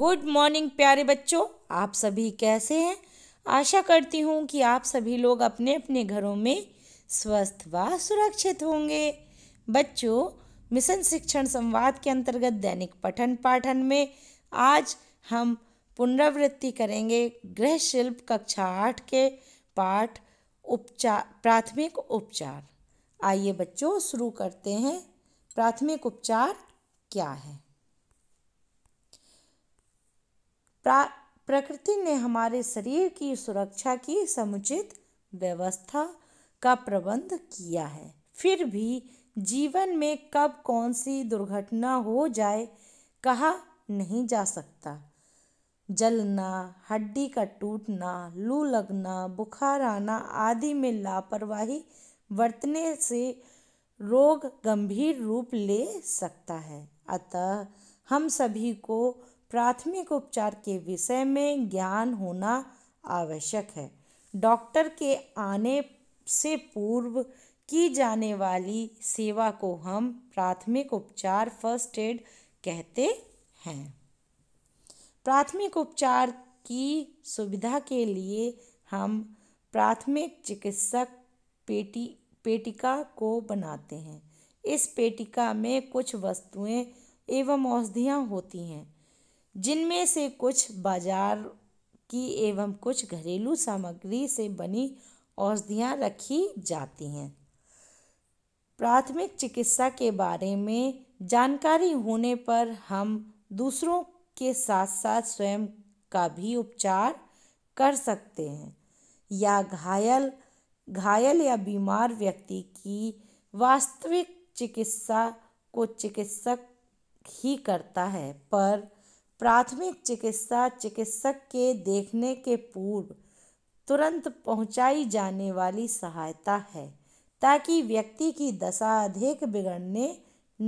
good morning प्यारे बच्चों आप सभी कैसे हैं आशा करती हूँ कि आप सभी लोग अपने अपने घरों में स्वस्थ व सुरक्षित होंगे बच्चों मिशन शिक्षण संवाद के अंतर्गत दैनिक पठन पाठन में आज हम पुनरावृत्ति करेंगे गृह शिल्प कक्षा आठ के पाठ उपचार प्राथमिक उपचार आइए बच्चों शुरू करते हैं प्राथमिक उपचार क्या है प्रकृति ने हमारे शरीर की सुरक्षा की समुचित व्यवस्था का प्रबंध किया है फिर भी जीवन में कब कौन सी दुर्घटना हो जाए कहा नहीं जा सकता जलना हड्डी का टूटना लू लगना बुखार आना आदि में लापरवाही बरतने से रोग गंभीर रूप ले सकता है अतः हम सभी को प्राथमिक उपचार के विषय में ज्ञान होना आवश्यक है डॉक्टर के आने से पूर्व की जाने वाली सेवा को हम प्राथमिक उपचार फर्स्ट एड कहते हैं प्राथमिक उपचार की सुविधा के लिए हम प्राथमिक चिकित्सक पेटी पेटिका को बनाते हैं इस पेटिका में कुछ वस्तुएं एवं औषधियाँ होती हैं जिनमें से कुछ बाजार की एवं कुछ घरेलू सामग्री से बनी औषधियाँ रखी जाती हैं प्राथमिक चिकित्सा के बारे में जानकारी होने पर हम दूसरों के साथ साथ स्वयं का भी उपचार कर सकते हैं या घायल घायल या बीमार व्यक्ति की वास्तविक चिकित्सा को चिकित्सक ही करता है पर प्राथमिक चिकित्सा चिकित्सक के देखने के पूर्व तुरंत पहुंचाई जाने वाली सहायता है ताकि व्यक्ति की दशा अधिक बिगड़ने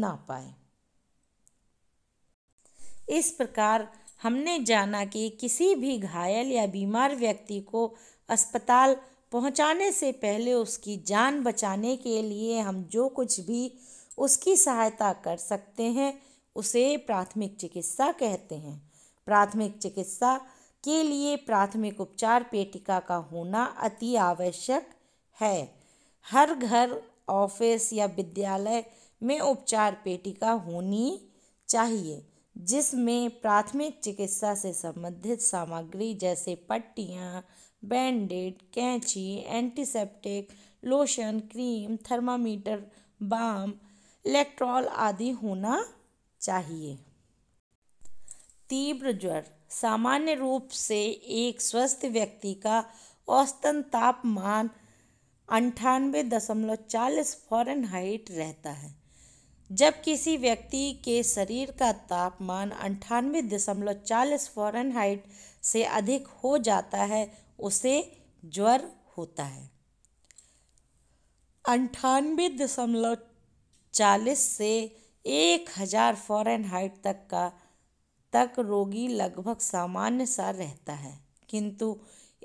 ना पाए इस प्रकार हमने जाना कि किसी भी घायल या बीमार व्यक्ति को अस्पताल पहुंचाने से पहले उसकी जान बचाने के लिए हम जो कुछ भी उसकी सहायता कर सकते हैं उसे प्राथमिक चिकित्सा कहते हैं प्राथमिक चिकित्सा के लिए प्राथमिक उपचार पेटिका का होना अति आवश्यक है हर घर ऑफिस या विद्यालय में उपचार पेटिका होनी चाहिए जिसमें प्राथमिक चिकित्सा से संबंधित सामग्री जैसे पट्टियाँ बैंडेड कैंची antiseptic lotion cream thermometer balm Electral आदि होना चाहिए तीव्र ज्वर सामान्य रूप से एक स्वस्थ व्यक्ति का औसतन तापमान अंठानवे दशमलव चालीस फॉरनहाइट रहता है जब किसी व्यक्ति के शरीर का तापमान अंठानवे दशमलव चालीस फॉरनहाइट से अधिक हो जाता है उसे ज्वर होता है अंठानवे दशमलव चालीस से एक हज़ार फॉरन हाइट तक का तक रोगी लगभग सामान्य सा रहता है किंतु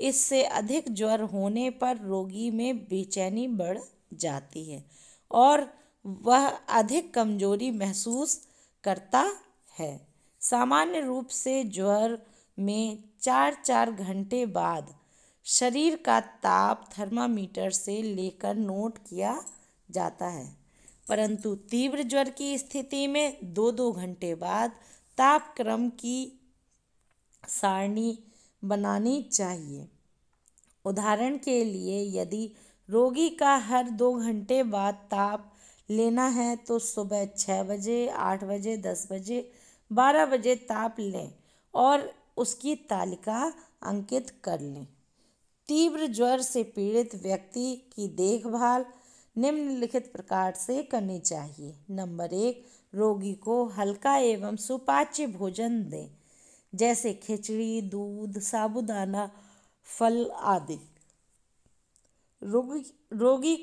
इससे अधिक ज्वर होने पर रोगी में बेचैनी बढ़ जाती है और वह अधिक कमजोरी महसूस करता है सामान्य रूप से ज्वर में चार चार घंटे बाद शरीर का ताप थर्मामीटर से लेकर नोट किया जाता है परंतु तीव्र ज्वर की स्थिति में दो दो घंटे बाद तापक्रम की सारणी बनानी चाहिए उदाहरण के लिए यदि रोगी का हर दो घंटे बाद ताप लेना है तो सुबह छः बजे आठ बजे दस बजे बारह बजे ताप लें और उसकी तालिका अंकित कर लें तीव्र ज्वर से पीड़ित व्यक्ति की देखभाल निम्नलिखित प्रकार से करनी चाहिए नंबर एक रोगी को हल्का एवं सुपाच्य भोजन दें जैसे खिचड़ी दूध साबुदाना फल आदि रोगी रोगी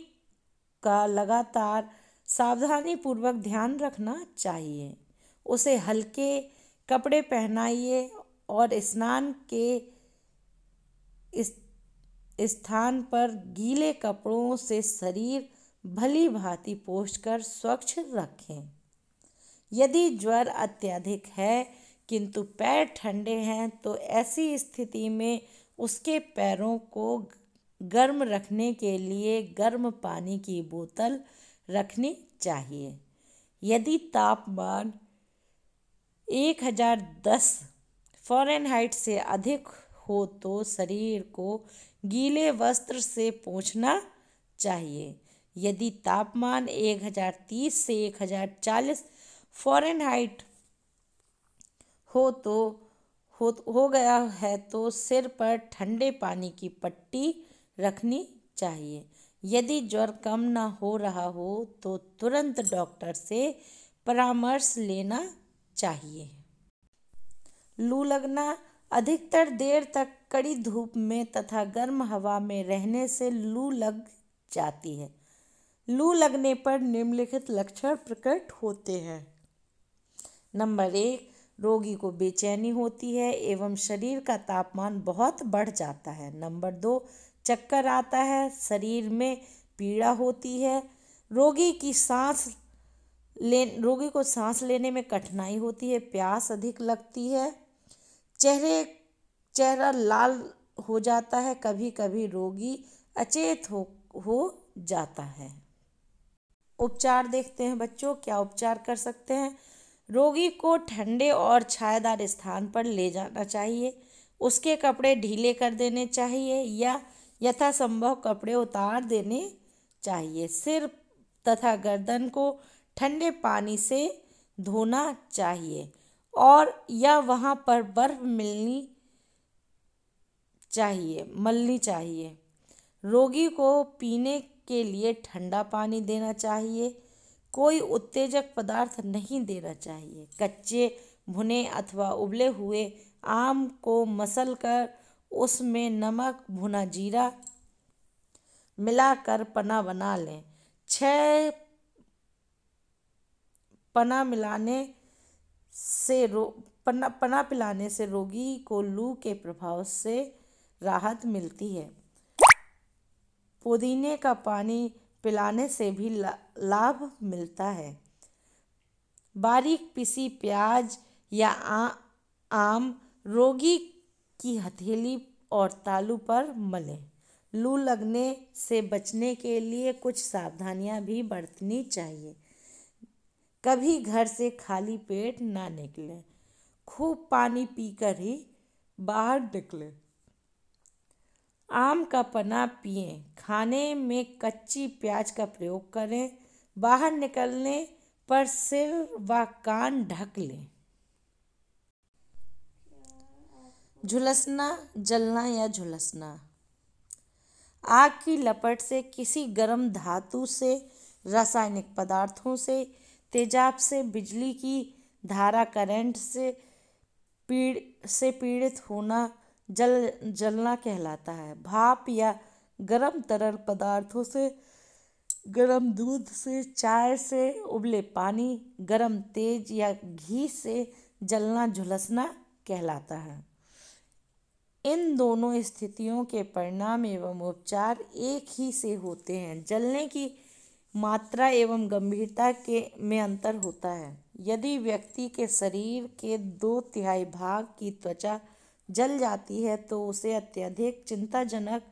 का लगातार सावधानी पूर्वक ध्यान रखना चाहिए उसे हल्के कपड़े पहनाइए और स्नान के इस स्थान पर गीले कपड़ों से शरीर भली भांति पोष कर स्वच्छ रखें यदि ज्वर अत्यधिक है किंतु पैर ठंडे हैं तो ऐसी स्थिति में उसके पैरों को गर्म रखने के लिए गर्म पानी की बोतल रखनी चाहिए यदि तापमान 1010 फॉरनहाइट से अधिक हो तो शरीर को गीले वस्त्र से पोंछना चाहिए यदि तापमान 1030 से 1040 फॉरेनहाइट हो तो हो हो गया है तो सिर पर ठंडे पानी की पट्टी रखनी चाहिए यदि ज्वर कम ना हो रहा हो तो तुरंत डॉक्टर से परामर्श लेना चाहिए लू लगना अधिकतर देर तक कड़ी धूप में तथा गर्म हवा में रहने से लू लग जाती है लू लगने पर निम्नलिखित लक्षण प्रकट होते हैं नंबर एक रोगी को बेचैनी होती है एवं शरीर का तापमान बहुत बढ़ जाता है नंबर दो चक्कर आता है शरीर में पीड़ा होती है रोगी की सांस ले रोगी को सांस लेने में कठिनाई होती है प्यास अधिक लगती है चेहरे चेहरा लाल हो जाता है कभी कभी रोगी अचेत हो हो जाता है उपचार देखते हैं बच्चों क्या उपचार कर सकते हैं रोगी को ठंडे और छायादार स्थान पर ले जाना चाहिए उसके कपड़े ढीले कर देने चाहिए या यथासंभव कपड़े उतार देने चाहिए सिर तथा गर्दन को ठंडे पानी से धोना चाहिए और या वहाँ पर बर्फ मिलनी चाहिए मलनी चाहिए रोगी को पीने के लिए ठंडा पानी देना चाहिए कोई उत्तेजक पदार्थ नहीं देना चाहिए कच्चे भुने अथवा उबले हुए आम को मसल कर उसमें नमक भुना जीरा मिलाकर पना बना लें छ पना मिलाने से रो पना पना पिलाने से रोगी को लू के प्रभाव से राहत मिलती है पुदीने का पानी पिलाने से भी ला, लाभ मिलता है बारीक पिसी प्याज या आ, आम रोगी की हथेली और तालू पर मलें लू लगने से बचने के लिए कुछ सावधानियां भी बरतनी चाहिए कभी घर से खाली पेट ना निकलें खूब पानी पीकर ही बाहर निकलें आम का पना पिए खाने में कच्ची प्याज का प्रयोग करें बाहर निकलने पर सिर व कान ढक लें झुलसना जलना या झुलसना आग की लपट से किसी गर्म धातु से रासायनिक पदार्थों से तेजाब से बिजली की धारा करंट से पीड़ से पीड़ित होना जल जलना कहलाता है भाप या गर्म तरल पदार्थों से गर्म दूध से चाय से उबले पानी गर्म तेज या घी से जलना झुलसना कहलाता है इन दोनों स्थितियों के परिणाम एवं उपचार एक ही से होते हैं जलने की मात्रा एवं गंभीरता के में अंतर होता है यदि व्यक्ति के शरीर के दो तिहाई भाग की त्वचा जल जाती है तो उसे अत्यधिक चिंताजनक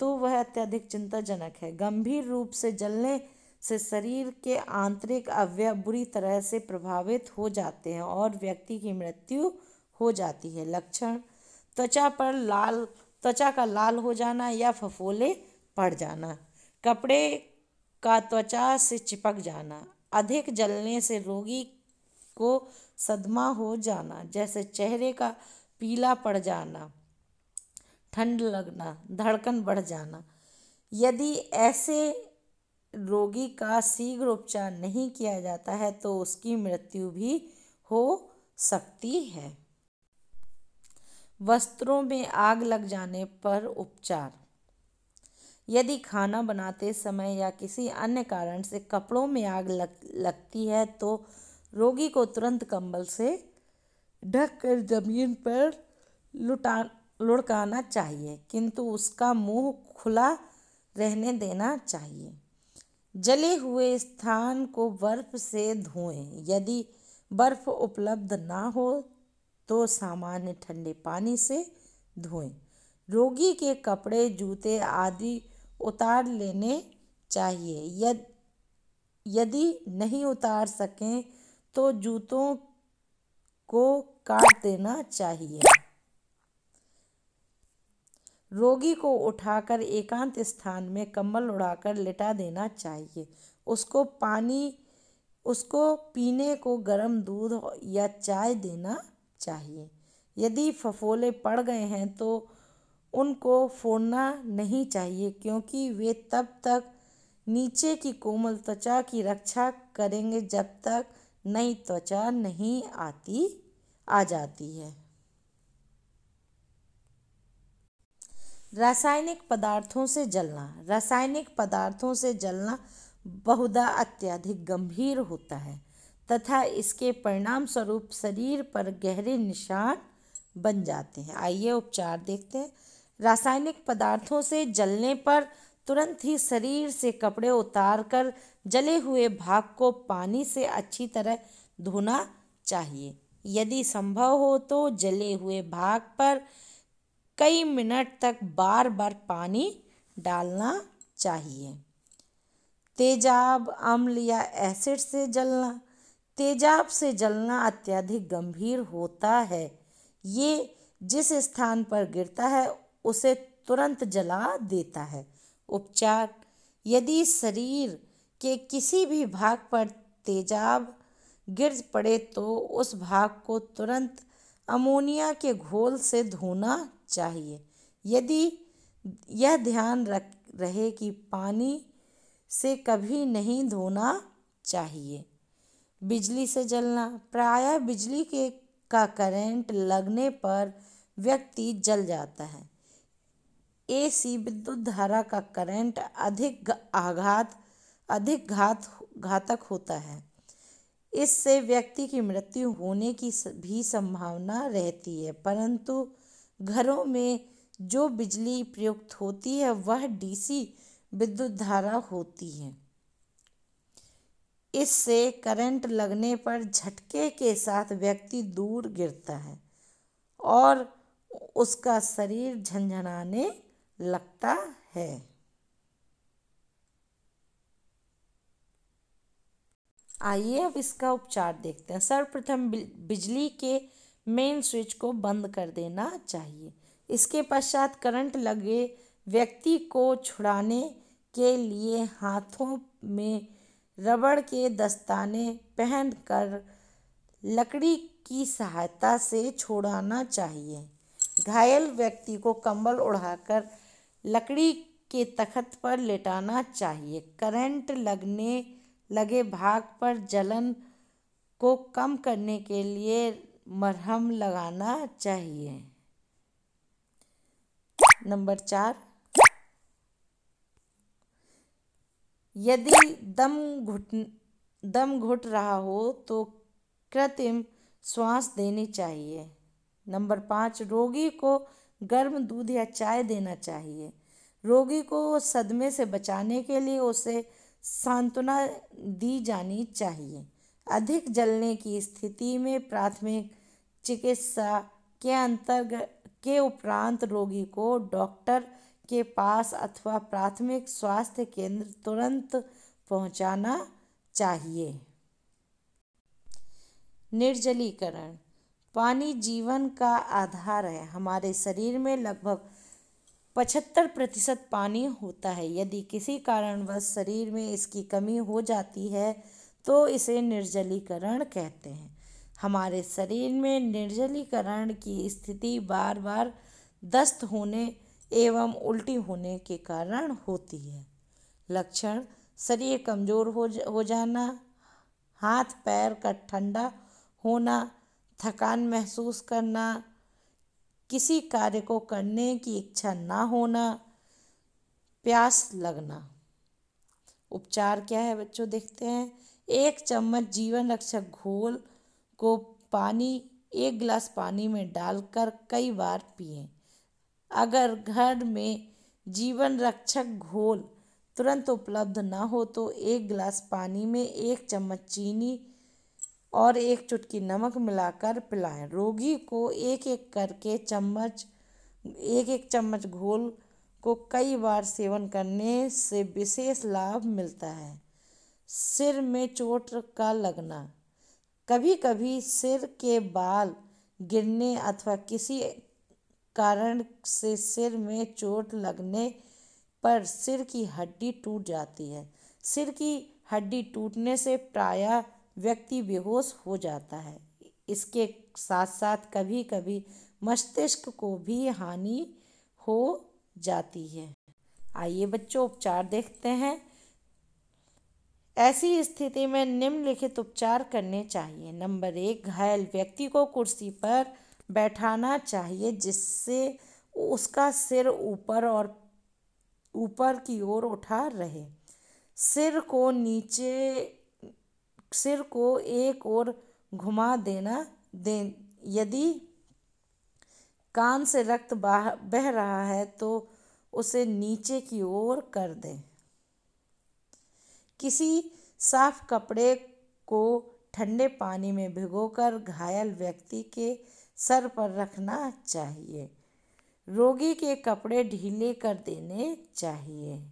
तो वह अत्यधिक चिंताजनक है गंभीर रूप से जलने से शरीर के आंतरिक अवयव बुरी तरह से प्रभावित हो जाते हैं और व्यक्ति की मृत्यु हो जाती है लक्षण त्वचा पर लाल त्वचा का लाल हो जाना या फफोले पड़ जाना कपड़े का त्वचा से चिपक जाना अधिक जलने से रोगी को सदमा हो जाना जैसे चेहरे का पीला पड़ जाना ठंड लगना धड़कन बढ़ जाना यदि ऐसे रोगी का शीघ्र उपचार नहीं किया जाता है तो उसकी मृत्यु भी हो सकती है वस्त्रों में आग लग जाने पर उपचार यदि खाना बनाते समय या किसी अन्य कारण से कपड़ों में आग लग लगती है तो रोगी को तुरंत कंबल से ढक कर जमीन पर लुटा लुढ़काना चाहिए किंतु उसका मुंह खुला रहने देना चाहिए जले हुए स्थान को बर्फ से धोएं यदि बर्फ उपलब्ध ना हो तो सामान्य ठंडे पानी से धोएं रोगी के कपड़े जूते आदि उतार लेने चाहिए यदि नहीं उतार सकें तो जूतों को काट देना चाहिए रोगी को उठाकर एकांत स्थान में कम्बल उड़ाकर लेटा देना चाहिए उसको पानी उसको पीने को गर्म दूध या चाय देना चाहिए यदि फफोले पड़ गए हैं तो उनको फोड़ना नहीं चाहिए क्योंकि वे तब तक नीचे की कोमल त्वचा की रक्षा करेंगे जब तक नई त्वचा नहीं आती आ जाती है रासायनिक पदार्थों से जलना रासायनिक पदार्थों से जलना बहुधा अत्यधिक गंभीर होता है तथा इसके परिणाम स्वरूप शरीर पर गहरे निशान बन जाते हैं आइए उपचार देखते हैं रासायनिक पदार्थों से जलने पर तुरंत ही शरीर से कपड़े उतारकर जले हुए भाग को पानी से अच्छी तरह धोना चाहिए यदि संभव हो तो जले हुए भाग पर कई मिनट तक बार बार पानी डालना चाहिए तेजाब अम्ल या एसिड से जलना तेजाब से जलना अत्यधिक गंभीर होता है ये जिस स्थान पर गिरता है उसे तुरंत जला देता है उपचार यदि शरीर के किसी भी भाग पर तेजाब गिर पड़े तो उस भाग को तुरंत अमोनिया के घोल से धोना चाहिए यदि यह ध्यान रख रहे कि पानी से कभी नहीं धोना चाहिए बिजली से जलना प्रायः बिजली के का करंट लगने पर व्यक्ति जल जाता है एसी विद्युत धारा का करंट अधिक आघात अधिक घात घातक होता है इससे व्यक्ति की मृत्यु होने की भी संभावना रहती है परंतु घरों में जो बिजली प्रयुक्त होती है वह डीसी विद्युत धारा होती है इससे करंट लगने पर झटके के साथ व्यक्ति दूर गिरता है और उसका शरीर झंझनाने लगता है आइए अब इसका उपचार देखते हैं सर्वप्रथम बिजली के मेन स्विच को बंद कर देना चाहिए इसके पश्चात करंट लगे व्यक्ति को छुड़ाने के लिए हाथों में रबड़ के दस्ताने पहनकर लकड़ी की सहायता से छुड़ाना चाहिए घायल व्यक्ति को कंबल उड़ाकर लकड़ी के तख्त पर लेटाना चाहिए करंट लगने लगे भाग पर जलन को कम करने के लिए मरहम लगाना चाहिए नंबर चार यदि दम घुट दम घुट रहा हो तो कृत्रिम श्वास देनी चाहिए नंबर पाँच रोगी को गर्म दूध या चाय देना चाहिए रोगी को सदमे से बचाने के लिए उसे सांत्वना दी जानी चाहिए अधिक जलने की स्थिति में प्राथमिक चिकित्सा के अंतर्गत के उपरांत रोगी को डॉक्टर के पास अथवा प्राथमिक स्वास्थ्य केंद्र तुरंत पहुंचाना चाहिए निर्जलीकरण पानी जीवन का आधार है हमारे शरीर में लगभग पचहत्तर प्रतिशत पानी होता है यदि किसी कारणवश शरीर में इसकी कमी हो जाती है तो इसे निर्जलीकरण कहते हैं हमारे शरीर में निर्जलीकरण की स्थिति बार बार दस्त होने एवं उल्टी होने के कारण होती है लक्षण शरीर कमज़ोर हो हो जाना हाथ पैर का ठंडा होना थकान महसूस करना किसी कार्य को करने की इच्छा ना होना प्यास लगना उपचार क्या है बच्चों देखते हैं एक चम्मच जीवन रक्षक घोल को पानी एक गिलास पानी में डालकर कई बार पिएं अगर घर में जीवन रक्षक घोल तुरंत उपलब्ध ना हो तो एक गिलास पानी में एक चम्मच चीनी और एक चुटकी नमक मिलाकर पिलाएं रोगी को एक एक करके चम्मच एक एक चम्मच घोल को कई बार सेवन करने से विशेष लाभ मिलता है सिर में चोट का लगना कभी कभी सिर के बाल गिरने अथवा किसी कारण से सिर में चोट लगने पर सिर की हड्डी टूट जाती है सिर की हड्डी टूटने से प्रायः व्यक्ति बेहोश हो जाता है इसके साथ साथ कभी कभी मस्तिष्क को भी हानि हो जाती है आइए बच्चों उपचार देखते हैं ऐसी स्थिति में निम्नलिखित उपचार करने चाहिए नंबर एक घायल व्यक्ति को कुर्सी पर बैठाना चाहिए जिससे उसका सिर ऊपर और ऊपर की ओर उठा रहे सिर को नीचे सिर को एक ओर घुमा देना दे यदि कान से रक्त बह रहा है तो उसे नीचे की ओर कर दें किसी साफ कपड़े को ठंडे पानी में भिगोकर घायल व्यक्ति के सर पर रखना चाहिए रोगी के कपड़े ढीले कर देने चाहिए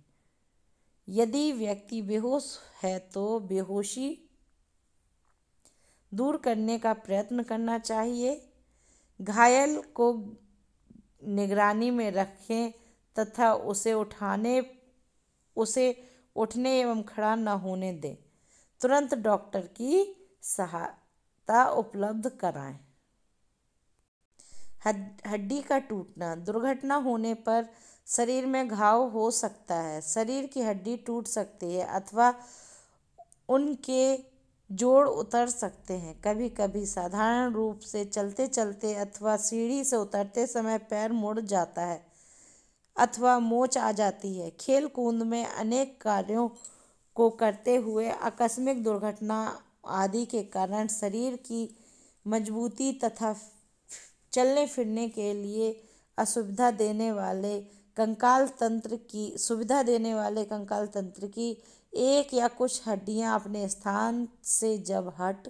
यदि व्यक्ति बेहोश है तो बेहोशी दूर करने का प्रयत्न करना चाहिए घायल को निगरानी में रखें तथा उसे उठाने उसे उठने एवं खड़ा न होने दें तुरंत डॉक्टर की सहायता उपलब्ध कराएं हड्डी का टूटना दुर्घटना होने पर शरीर में घाव हो सकता है शरीर की हड्डी टूट सकती है अथवा उनके जोड़ उतर सकते हैं कभी कभी साधारण रूप से चलते चलते अथवा सीढ़ी से उतरते समय पैर मुड़ जाता है अथवा मोच आ जाती है खेल कूद में अनेक कार्यों को करते हुए आकस्मिक दुर्घटना आदि के कारण शरीर की मजबूती तथा चलने फिरने के लिए असुविधा देने वाले कंकाल तंत्र की सुविधा देने वाले कंकाल तंत्र की एक या कुछ हड्डियां अपने स्थान से जब हट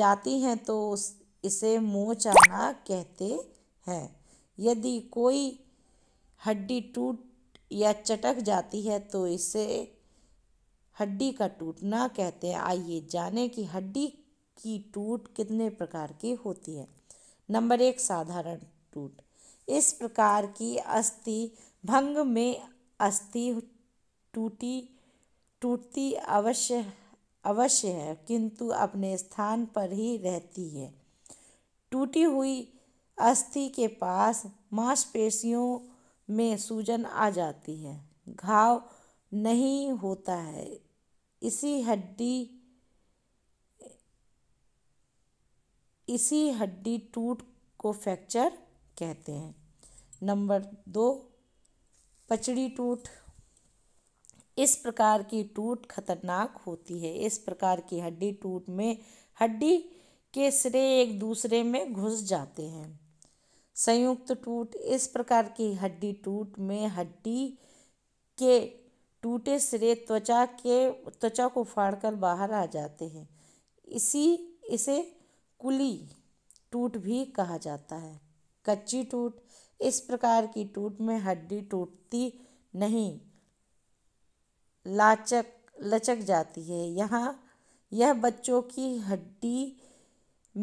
जाती हैं तो उस इसे आना कहते हैं यदि कोई हड्डी टूट या चटक जाती है तो इसे हड्डी का टूटना कहते हैं आइए जाने कि हड्डी की टूट कितने प्रकार की होती है नंबर एक साधारण टूट इस प्रकार की अस्थि भंग में अस्थि टूटी टूटती अवश्य अवश्य है किंतु अपने स्थान पर ही रहती है टूटी हुई अस्थि के पास मांसपेशियों में सूजन आ जाती है घाव नहीं होता है इसी हड्डी इसी हड्डी टूट को फ्रैक्चर कहते हैं नंबर दो पचड़ी टूट इस प्रकार की टूट खतरनाक होती है इस प्रकार की हड्डी टूट में हड्डी के सिरे एक दूसरे में घुस जाते हैं संयुक्त टूट इस प्रकार की हड्डी टूट में हड्डी के टूटे सिरे त्वचा के त्वचा को फाड़कर बाहर आ जाते हैं इसी इसे कुली टूट भी कहा जाता है कच्ची टूट इस प्रकार की टूट में हड्डी टूटती नहीं लाचक लचक जाती है यहाँ यह बच्चों की हड्डी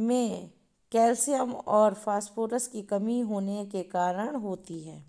में कैल्शियम और फास्फोरस की कमी होने के कारण होती है